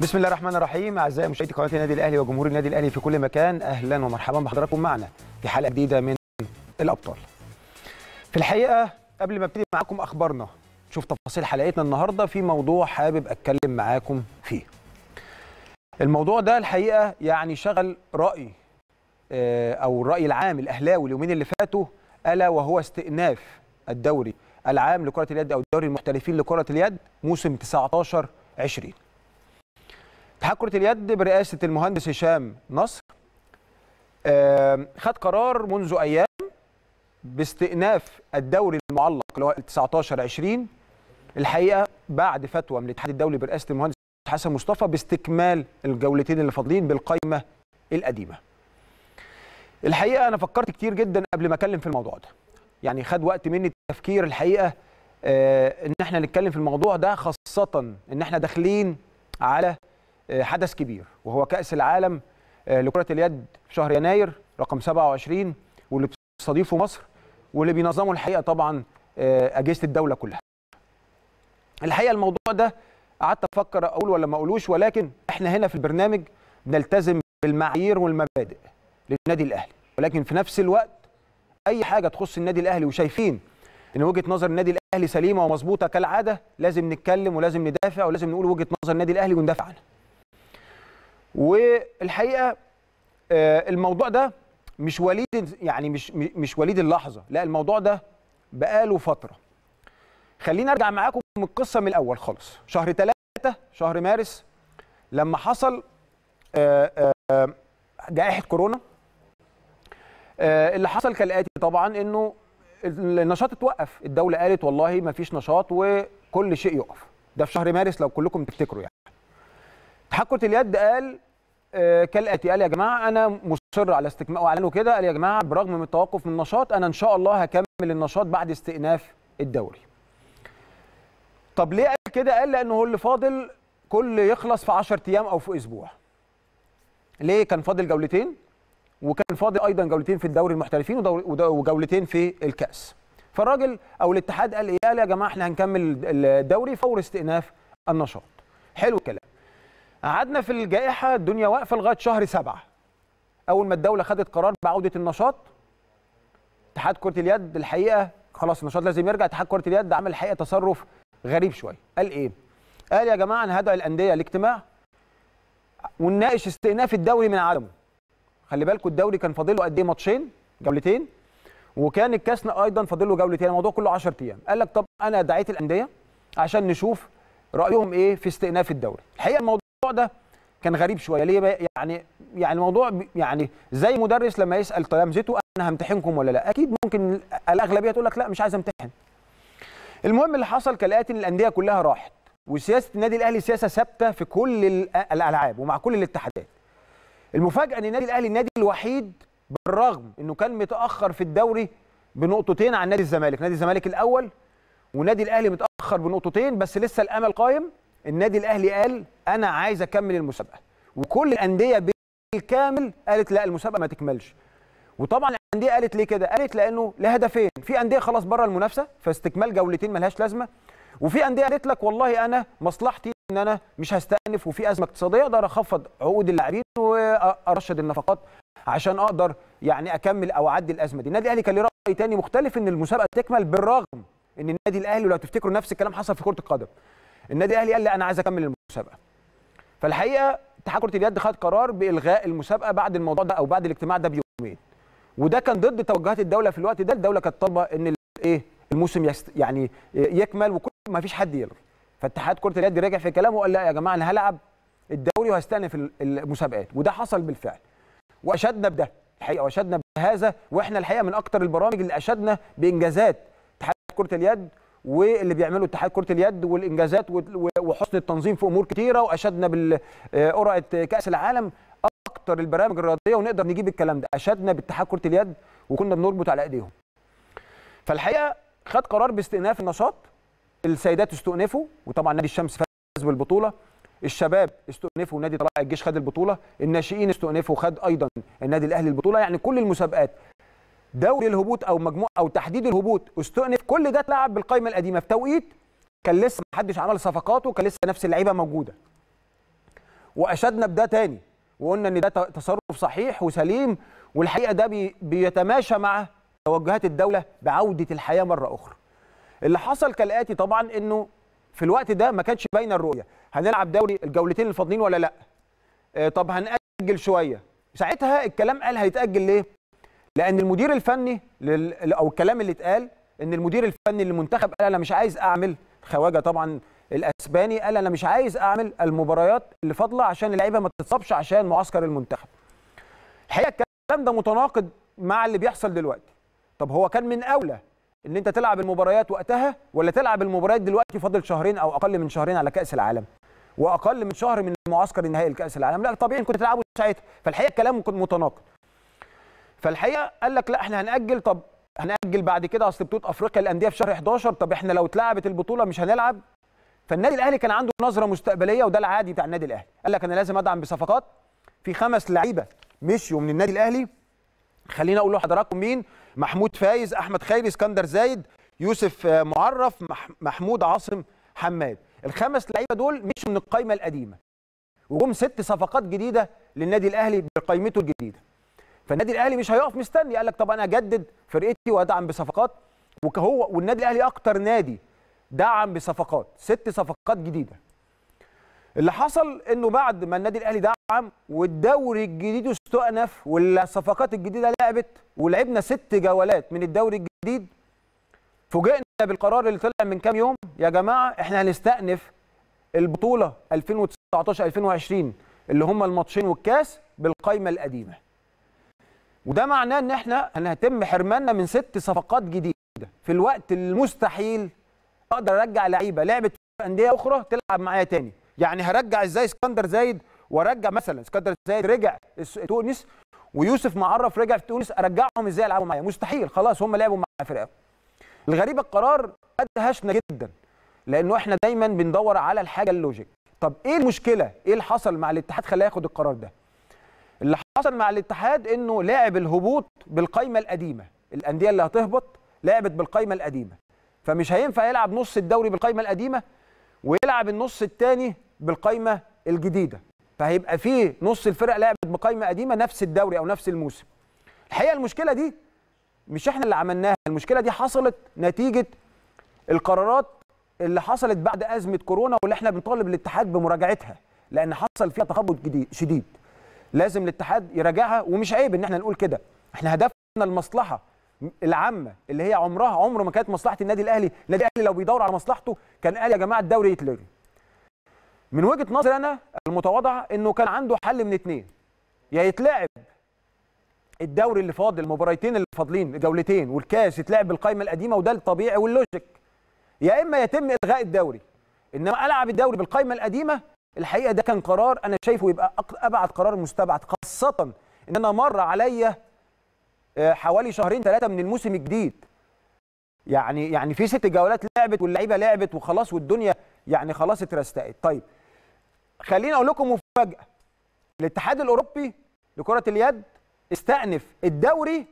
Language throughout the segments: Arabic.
بسم الله الرحمن الرحيم اعزائي مشاهدي قناه النادي الاهلي وجمهور النادي الاهلي في كل مكان اهلا ومرحبا بحضراتكم معنا في حلقه جديده من الابطال. في الحقيقه قبل ما ابتدي معاكم اخبارنا نشوف تفاصيل حلقتنا النهارده في موضوع حابب اتكلم معاكم فيه. الموضوع ده الحقيقه يعني شغل راي آه، او الراي العام الاهلاوي اليومين اللي فاتوا الا وهو استئناف الدوري العام لكره اليد او دوري المحترفين لكره اليد موسم 19 20. اتحاد كره اليد برئاسه المهندس هشام نصر خد قرار منذ ايام باستئناف الدوري المعلق اللي هو 19 20 الحقيقه بعد فتوى من الاتحاد الدولي برئاسه المهندس حسن مصطفى باستكمال الجولتين اللي فاضلين بالقائمه القديمه. الحقيقه انا فكرت كتير جدا قبل ما اتكلم في الموضوع ده. يعني خد وقت مني التفكير الحقيقه آه ان احنا نتكلم في الموضوع ده خاصه ان احنا داخلين على آه، حدث كبير وهو كأس العالم آه، لكرة اليد في شهر يناير رقم 27 واللي بتستضيفه مصر واللي بينظمه الحقيقة طبعا آه، أجهزة الدولة كلها الحقيقة الموضوع ده قعدت أفكر أقول ولا ما أقولوش ولكن إحنا هنا في البرنامج بنلتزم بالمعايير والمبادئ للنادي الأهلي ولكن في نفس الوقت أي حاجة تخص النادي الأهلي وشايفين ان وجهه نظر النادي الاهلي سليمه ومظبوطه كالعاده لازم نتكلم ولازم ندافع ولازم نقول وجهه نظر النادي الاهلي وندافع عنها والحقيقه آه، الموضوع ده مش وليد يعني مش مش وليد اللحظه لا الموضوع ده بقاله فتره خلينا ارجع معاكم من القصه من الاول خالص شهر 3 شهر مارس لما حصل آه، آه، جائحه كورونا اللي حصل كالاتي طبعا انه النشاط اتوقف الدوله قالت والله ما فيش نشاط وكل شيء يقف ده في شهر مارس لو كلكم تفتكروا يعني تحكت اليد قال آه، كالاتي قال يا جماعه انا مصر على استكمال واعلنوا كده قال يا جماعه بالرغم من التوقف من النشاط انا ان شاء الله هكمل النشاط بعد استئناف الدوري. طب ليه قال كده؟ قال لانه هو اللي فاضل كل يخلص في 10 ايام او في اسبوع. ليه كان فاضل جولتين وكان فاضل ايضا جولتين في الدوري المحترفين وجولتين في الكاس. فالراجل او الاتحاد قال ايه؟ قال يا جماعه احنا هنكمل الدوري فور استئناف النشاط. حلو الكلام. قعدنا في الجائحه الدنيا واقفه لغايه شهر سبعة اول ما الدوله خدت قرار بعوده النشاط اتحاد كره اليد الحقيقه خلاص النشاط لازم يرجع اتحاد كره اليد عمل الحقيقه تصرف غريب شويه قال ايه قال يا جماعه انا هدعي الانديه لاجتماع ونناقش استئناف الدوري من عدمه خلي بالكم الدوري كان فاضل له قد ايه ماتشين جولتين وكان الكاسنا ايضا فاضل له جولتين الموضوع كله 10 ايام قال لك طب انا دعيت الانديه عشان نشوف رايهم ايه في استئناف الدوري الحقيقه الموضوع الموضوع ده كان غريب شويه ليه بقى يعني يعني الموضوع يعني زي مدرس لما يسال تلامذته طيب انا همتحنكم ولا لا اكيد ممكن الاغلبيه تقول لك لا مش عايز امتحن المهم اللي حصل كالاتي الانديه كلها راحت وسياسه النادي الاهلي سياسه ثابته في كل الالعاب ومع كل الاتحادات المفاجاه ان النادي الاهلي النادي الوحيد بالرغم انه كان متاخر في الدوري بنقطتين عن نادي الزمالك نادي الزمالك الاول ونادي الاهلي متاخر بنقطتين بس لسه الامل قايم النادي الاهلي قال انا عايز اكمل المسابقه وكل الانديه بالكامل قالت لا المسابقه ما تكملش وطبعا الانديه قالت ليه كده قالت لانه لهدفين في انديه خلاص بره المنافسه فاستكمال جولتين ملهاش لازمه وفي انديه قالت لك والله انا مصلحتي ان انا مش هستأنف وفي ازمه اقتصاديه اقدر اخفض عقود اللاعبين وارشد النفقات عشان اقدر يعني اكمل او اعدي الازمه دي النادي الاهلي كان له راي تاني مختلف ان المسابقه تكمل بالرغم ان النادي الاهلي ولو تفتكروا نفس الكلام حصل في كره القدم النادي الاهلي قال لا انا عايز اكمل المسابقه فالحقيقه اتحاد كره اليد خد قرار بالغاء المسابقه بعد الموضوع ده او بعد الاجتماع ده بيومين وده كان ضد توجهات الدوله في الوقت ده الدوله كانت طالبه ان ايه الموسم يست يعني يكمل وكل ما فيش حد يلغي فاتحاد كره اليد رجع في كلامه وقال لا يا جماعه انا هلعب الدوري وهستأنف المسابقات وده حصل بالفعل واشدنا بده الحقيقه واشدنا بهذا واحنا الحقيقه من اكتر البرامج اللي اشدنا بانجازات اتحاد كره اليد واللي بيعمله اتحاد كره اليد والانجازات وحسن التنظيم في امور كتيره واشدنا بالقرعه آه، كاس العالم اكتر البرامج الرياضيه ونقدر نجيب الكلام ده اشدنا باتحاد كره اليد وكنا بنربط على ايديهم فالحقيقه خد قرار باستئناف النشاط السيدات استؤنفوا وطبعا نادي الشمس فاز بالبطوله الشباب استؤنفوا ونادي طلائع الجيش خد البطوله الناشئين استؤنفوا وخد ايضا النادي الاهلي البطوله يعني كل المسابقات دوري الهبوط او مجموع او تحديد الهبوط استؤنف كل ده اتلعب بالقائمه القديمه في توقيت كان لسه ما حدش عمل صفقاته كان لسه نفس اللعيبه موجوده واشدنا بده تاني وقلنا ان ده تصرف صحيح وسليم والحقيقه ده بيتماشى مع توجهات الدوله بعوده الحياه مره اخرى اللي حصل كالاتي طبعا انه في الوقت ده ما كانش باينه الرؤيه هنلعب دوري الجولتين الفاضلين ولا لا آه، طب هنأجل شويه ساعتها الكلام قال هيتأجل ليه لان المدير الفني لل... او الكلام اللي اتقال ان المدير الفني للمنتخب قال انا مش عايز اعمل خواجه طبعا الاسباني قال انا مش عايز اعمل المباريات اللي فاضله عشان اللعيبه ما تتصابش عشان معسكر المنتخب الحقيقه الكلام ده متناقض مع اللي بيحصل دلوقتي طب هو كان من اولى ان انت تلعب المباريات وقتها ولا تلعب المباريات دلوقتي فاضل شهرين او اقل من شهرين على كاس العالم واقل من شهر من معسكر النهائي لكاس العالم لا طبيعي كنت تلعبه ساعتها فالحقيقه الكلام متناقض فالحقيقه قال لك لا احنا هنأجل طب هنأجل بعد كده اصل بطوله افريقيا الانديه في شهر 11 طب احنا لو اتلعبت البطوله مش هنلعب فالنادي الاهلي كان عنده نظره مستقبليه وده العادي بتاع النادي الاهلي قال لك انا لازم ادعم بصفقات في خمس لعيبه مشيوا من النادي الاهلي خلينا اقول لحضراتكم مين محمود فايز احمد خيري اسكندر زايد يوسف معرف محمود عاصم حماد الخمس لعيبه دول مشوا من القايمه القديمه وجم ست صفقات جديده للنادي الاهلي بقائمته الجديده فالنادي الاهلي مش هيقف مستني قال لك طب انا اجدد فرقتي وادعم بصفقات وكهو والنادي الاهلي اكتر نادي دعم بصفقات ست صفقات جديده اللي حصل انه بعد ما النادي الاهلي دعم والدوري الجديد استؤنف والصفقات الجديده لعبت ولعبنا ست جولات من الدوري الجديد فوجئنا بالقرار اللي طلع من كام يوم يا جماعه احنا هنستأنف البطوله 2019 2020 اللي هم الماتشين والكاس بالقايمه القديمه وده معناه ان احنا هنتم حرماننا من ست صفقات جديده في الوقت المستحيل اقدر ارجع لعيبه لعبت انديه اخرى تلعب معايا تاني يعني هرجع ازاي اسكندر زايد وارجع مثلا اسكندر زايد رجع تونس ويوسف معرف رجع في تونس ارجعهم ازاي يلعبوا معايا مستحيل خلاص هم لعبوا مع فرقه الغريب القرار ادهشنا جدا لانه احنا دايما بندور على الحاجه اللوجيك طب ايه المشكله ايه اللي حصل مع الاتحاد خلاه ياخد القرار ده اللي حصل مع الاتحاد انه لعب الهبوط بالقايمه القديمه الانديه اللي هتهبط لعبت بالقايمه القديمه فمش هينفع يلعب نص الدوري بالقايمه القديمه ويلعب النص الثاني بالقايمه الجديده فهيبقى في نص الفرق لعبت بقايمه قديمه نفس الدوري او نفس الموسم الحقيقه المشكله دي مش احنا اللي عملناها المشكله دي حصلت نتيجه القرارات اللي حصلت بعد ازمه كورونا واللي احنا بنطالب الاتحاد بمراجعتها لان حصل فيها تخبط جديد شديد لازم الاتحاد يراجعها ومش عيب ان احنا نقول كده احنا هدفنا المصلحه العامه اللي هي عمرها عمره ما كانت مصلحه النادي الاهلي النادي الاهلي لو بيدور على مصلحته كان قال يا جماعه الدوري يتلغي من وجهه نظري انا المتواضعه انه كان عنده حل من اتنين يا يتلعب الدوري اللي فاضل المباريتين اللي فاضلين جولتين والكاس يتلعب بالقائمه القديمه وده الطبيعي واللوجيك يا اما يتم الغاء الدوري انما العب الدوري بالقائمه القديمه الحقيقه ده كان قرار انا شايفه يبقى ابعد قرار مستبعد خاصه ان انا مر عليا آه، حوالي شهرين ثلاثه من الموسم الجديد يعني يعني في ست جولات لعبت واللعيبه لعبت وخلاص والدنيا يعني خلاص اترستقت طيب خليني اقول لكم مفاجاه الاتحاد الاوروبي لكره اليد استأنف الدوري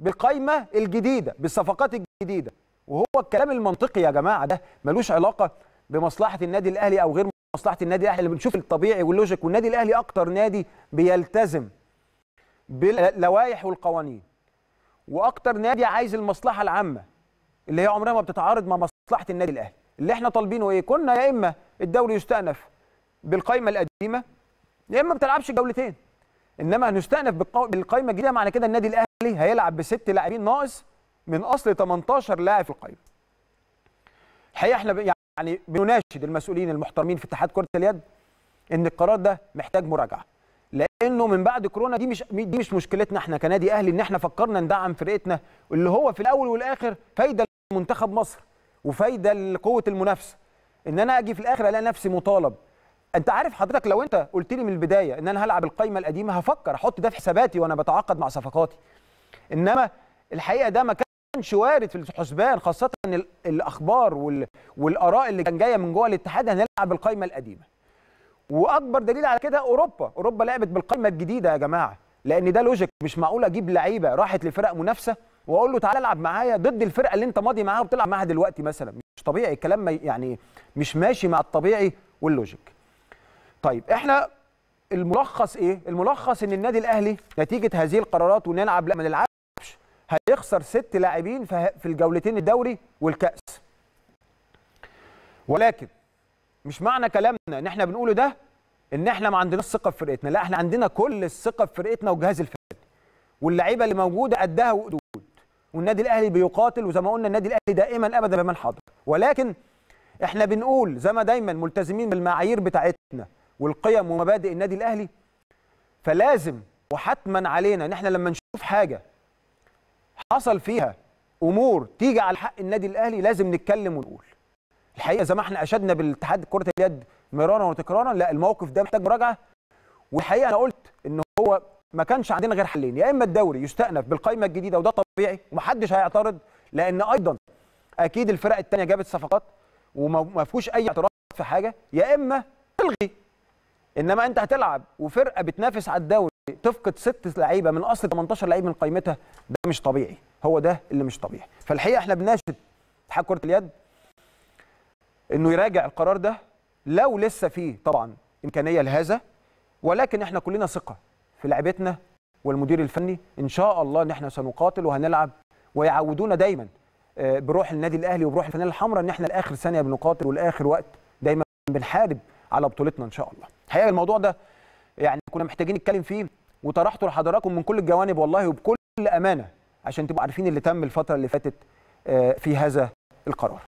بالقايمه الجديده بالصفقات الجديده وهو الكلام المنطقي يا جماعه ده ملوش علاقه بمصلحه النادي الاهلي او غير مصلحه النادي الاهلي اللي بنشوف الطبيعي واللوجيك والنادي الاهلي اكتر نادي بيلتزم باللوائح والقوانين واكتر نادي عايز المصلحه العامه اللي هي عمرها ما بتتعارض مع مصلحه النادي الاهلي اللي احنا طالبينه ايه كنا يا اما الدوري يستأنف بالقائمه القديمه يا اما ما بتلعبش جولتين انما هنستأنف بالقائمه الجديده معنى كده النادي الاهلي هيلعب بست لاعبين ناقص من اصل 18 لاعب في القائمه الحقيقه احنا يعني بنناشد المسؤولين المحترمين في اتحاد كره اليد ان القرار ده محتاج مراجعه لانه من بعد كورونا دي مش دي مش مشكلتنا احنا كنادي اهلي ان احنا فكرنا ندعم فرقتنا اللي هو في الاول والاخر فايده لمنتخب مصر وفايده لقوه المنافسه ان انا اجي في الاخر الاقي نفسي مطالب انت عارف حضرتك لو انت قلت لي من البدايه ان انا هلعب القايمه القديمه هفكر احط ده في حساباتي وانا بتعاقد مع صفقاتي انما الحقيقه ده ما كانش وارد في الحسبان خاصه إن الاخبار والاراء اللي كان جايه من جوه الاتحاد هنلعب بالقايمه القديمه واكبر دليل على كده اوروبا اوروبا لعبت بالقايمه الجديده يا جماعه لان ده لوجيك مش معقول اجيب لعيبه راحت لفرق منافسه واقول له تعالى العب معايا ضد الفرقه اللي انت ماضي معاها وبتلعب معاها دلوقتي مثلا مش طبيعي الكلام يعني مش ماشي مع الطبيعي واللوجيك طيب احنا الملخص ايه الملخص ان النادي الاهلي نتيجه هذه القرارات ونلعب لا ما نلعب هيخسر ست لاعبين في الجولتين الدوري والكاس ولكن مش معنى كلامنا ان احنا بنقوله ده ان احنا ما عندناش ثقه في فرقتنا لا احنا عندنا كل الثقه في فرقتنا والجهاز الفني واللعيبه اللي موجوده قدها وقدود والنادي الاهلي بيقاتل وزي ما قلنا النادي الاهلي دائما ابدا بمن حاضر ولكن احنا بنقول زي ما دايما ملتزمين بالمعايير بتاعتنا والقيم ومبادئ النادي الاهلي فلازم وحتما علينا ان احنا لما نشوف حاجه حصل فيها امور تيجي على حق النادي الاهلي لازم نتكلم ونقول الحقيقه زي ما احنا اشدنا بالاتحاد كره اليد مرارا وتكرارا لا الموقف ده محتاج مراجعه والحقيقه انا قلت ان هو ما كانش عندنا غير حلين يا اما الدوري يستأنف بالقائمه الجديده وده طبيعي ومحدش هيعترض لان ايضا اكيد الفرق الثانيه جابت صفقات وما فيهوش اي اعتراض في حاجه يا اما تلغي انما انت هتلعب وفرقه بتنافس على الدوري تفقد ست لعيبه من اصل 18 لعيب من قائمتها ده مش طبيعي هو ده اللي مش طبيعي فالحقيقه احنا بناشد اتحاد كره اليد انه يراجع القرار ده لو لسه فيه طبعا امكانيه لهذا ولكن احنا كلنا ثقه في لعيبتنا والمدير الفني ان شاء الله ان احنا سنقاتل وهنلعب ويعودونا دايما آه، بروح النادي الاهلي وبروح الفانيله الحمراء ان احنا لاخر ثانيه بنقاتل ولاخر وقت دايما بنحارب على بطولتنا ان شاء الله الحقيقه الموضوع ده يعني كنا محتاجين نتكلم فيه وطرحته لحضراتكم من كل الجوانب والله وبكل امانه عشان تبقوا عارفين اللي تم الفتره اللي فاتت آه، في هذا القرار